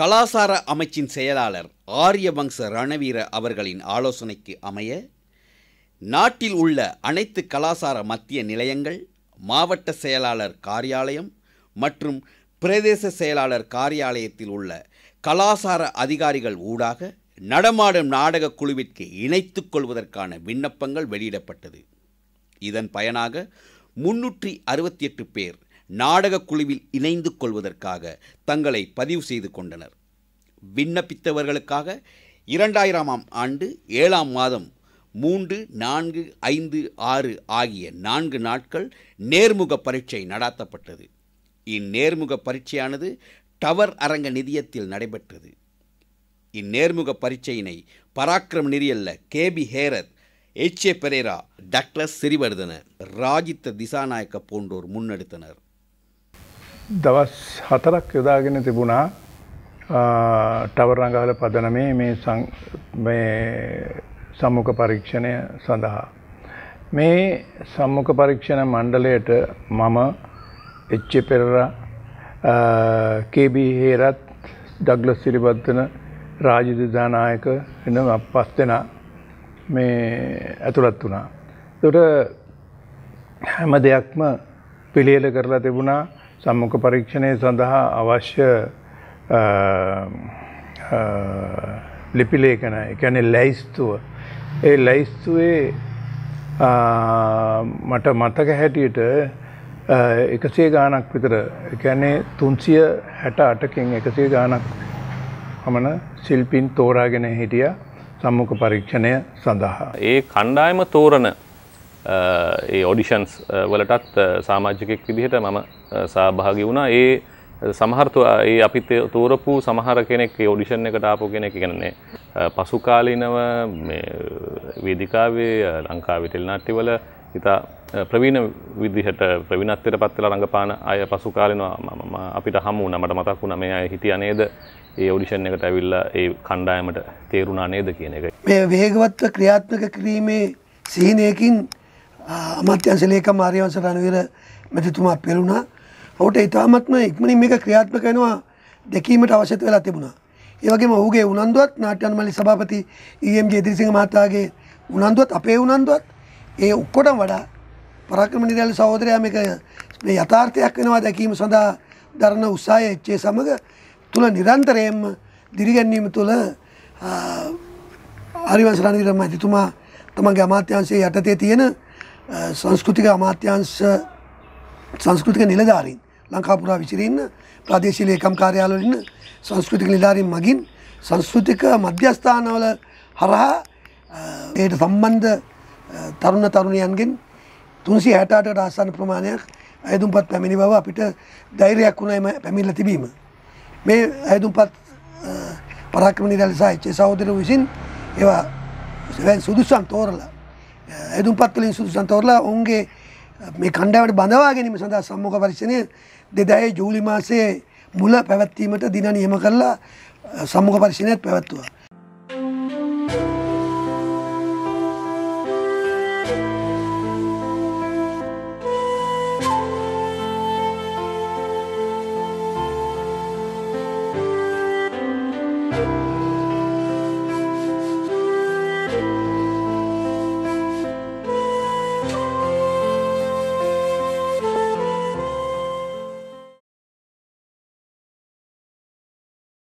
கலாசார அமைச்சின் செயலாளர் ஆரியவங்ச ரணவீர அவர்களின் ஆலோசனைக்கு அமைய நாட்டில் உள்ள அனைத்து கலாசார மத்திய நிலையங்கள் மாவட்ட செயலாளர் காரியாலயம் மற்றும் பிரதேச செயலாளர் காரியாலயத்தில் உள்ள கலாசார அதிகாரிகள் ஊடாக நடமாடும் நாடகக் குழுவிற்கு இணைத்து கொள்வதற்கான விண்ணப்பங்கள் வெளியிடப்பட்டது இதன் பயனாக முன்னூற்றி அறுபத்தி எட்டு பேர் நாடகக் குழுவில் இணைந்து கொள்வதற்காக தங்களை பதிவு செய்து கொண்டனர் விண்ணப்பித்தவர்களுக்காக இரண்டாயிரமாம் ஆண்டு ஏழாம் மாதம் மூன்று நான்கு ஐந்து ஆறு ஆகிய நான்கு நாட்கள் நேர்முக பரீட்சை நடாத்தப்பட்டது இந்நேர்முக பரீட்சையானது டவர் அரங்க நிதியத்தில் நடைபெற்றது இந்நேர்முக பரீட்சையினை Parakrama K KB Herath H A Perera Douglas Siriwardena Rajitha Dissanayake போன்றோர் முன்னெடுத்தனர் දවස් හතරක් යොදාගෙන තිබුණා ටවරරඟාල පදනමේ මේ සම්මුඛ පරීක්ෂණය සඳහා. මේ සම්මුඛ පරීක්ෂණ මණ්ඩලයට මම එච්ච පෙරර කේබී හේරත් ඩග්ලස් සිරිබද්ධන රාජදිධානායක එන පස් දෙෙන මේ ඇතුළත් වුණා. තොට හැම දෙයක්ම පිළියල කරලා තිබුණා සම්මුඛ පරීක්ෂණය සඳහා අවශ්‍ය ලිපිලේඛන එකැන ලැයිස්තුව. ඒ ලැයිස්තුවේ මට මතක හැටියට එකසේ ගානක් විතර එකැනේ තුන්සිය හැට අටකින් එකසේ ගානක් හමන සිල්පින් තෝරාගෙන හිටිය සම්මුඛ පරීක්ෂණය සඳහා. ඒ කණ්ඩායම තෝරණ ඒ ඔඩිෂන්ස් වලටත් සාමාජිකෙක් විදිහට මම සහභාගි වුණා ඒ සමහරතු ඒ අපිත් තෝරපු සමහර කෙනෙක් ඒ ඔඩිෂන් එකට ආපු කෙනෙක් කියන්නේ පසු කාලීනව වේදිකාවේ ලංකාවේ ටෙලිනාට්‍ය වල ඉතා ප්‍රවීණ විදිහට ප්‍රවිණත්වයට පත් වෙලා රඟපාන අය පසු කාලෙනවා මම අපිට හමු වුණා මට මතක් වුණා මේ අය හිටියා නේද ඒ ඔඩිෂන් එකට ඇවිල්ලා ඒ කණ්ඩායමට තේරුණා නේද කියන එක මේ වේගවත්ව ක්‍රියාත්මක කිරීමේ සිහිනයකින් අමාත්‍යංශලේකම් ආර්යවංශ රණවීර මැතිතුමා පෙළුණා. ඔහුට ඉතාමත්ම ඉක්මනින් මේක ක්‍රියාත්මක වෙනවා දැකීමට අවශ්‍ය වෙලා තිබුණා. ඒ වගේම ඔහුගේ උනන්දුවත් නාට්‍ය අනුමැලි සභාපති ඊ.එම්. ජේතිසිංහ මහතාගේ උනන්දුවත් අපේ උනන්දුවත් ඒ ඔක්කොටම වඩා පරාක්‍රම නිරාලි සහෝදරයා මේක මේ යථාර්ථයක් වෙනවා දැකීම සඳහා දරන උත්සාහය එච්චේ සමග තුල නිරන්තරයෙන්ම දිරිගැන්වීම තුළ ආරිවංශ රණවීර මහතුමා තමන්ගේ අමාත්‍යංශයේ යටතේ තියෙන සංස්කෘතික අමාත්‍යංශ සංස්කෘතික නිලධාරීන් ලංකාපුරා විසිරන්න ප්‍රදේශීල ඒකම් කාර්යාලවලන්න සංස්කෘතික නිධාරීන් මගින් සංස්කෘතික මධ්‍යස්ථානවල හරහා ඒයට සම්බන්ධ තරුණ තරුණයන්ගෙන් තුන්සි හැටාට ආසාන ප්‍රමාණයක් ඇදුම්පත් පැමිණි බව අපිට ධෛරයක් වුණම පැමිල්ල තිබීම. මේ ඇදුම්පත් පරාක්‍රමණි රැලසා චේ සහෝදර විසින් ඒවා සුදුසන් තෝරලා ඇදුම්පත් කලින් සුදුසන් තෝරලා ඔවුන්ගේ මේ කණ්ඩාවට බඳවා ගැනීම සඳහා සම්මෝක පරීක්ෂණය දෙදයේ ජූලි මාසයේ මුල පැවැත්වීමට දින නියම කරලා සම්මෝක පරීක්ෂණයක් පැවැත්වුවා.